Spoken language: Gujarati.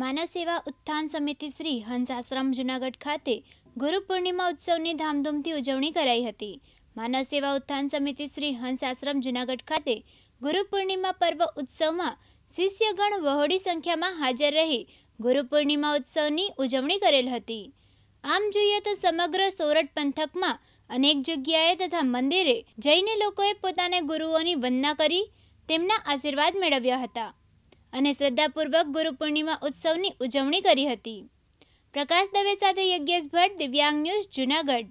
માનવ સેવા ઉત્થાન સમિતિ શ્રી હંસાશ્રમ જૂનાગઢ ખાતે ગુરુ પૂર્ણિમા ઉત્સવની ધામધૂમથી ઉજવણી કરાઈ હતી માનવ સેવા ઉત્થાન સમિતિ શ્રી હંસાશ્રમ જૂનાગઢ ખાતે ગુરુ પૂર્ણિમા પર્વ ઉત્સવમાં શિષ્યગણ વહોળી સંખ્યામાં હાજર રહી ગુરુ પૂર્ણિમા ઉત્સવની ઉજવણી કરેલ હતી આમ જોઈએ તો સમગ્ર સોરઠ પંથકમાં અનેક જગ્યાએ તથા મંદિરે જઈને લોકોએ પોતાને ગુરુઓની વંદના કરી તેમના આશીર્વાદ મેળવ્યા હતા અને શ્રદ્ધાપૂર્વક ગુરુ પૂર્ણિમા ઉત્સવની ઉજવણી કરી હતી પ્રકાશ દવે સાથે યજ્ઞેશ ભટ્ટ દિવ્યાંગ ન્યૂઝ જૂનાગઢ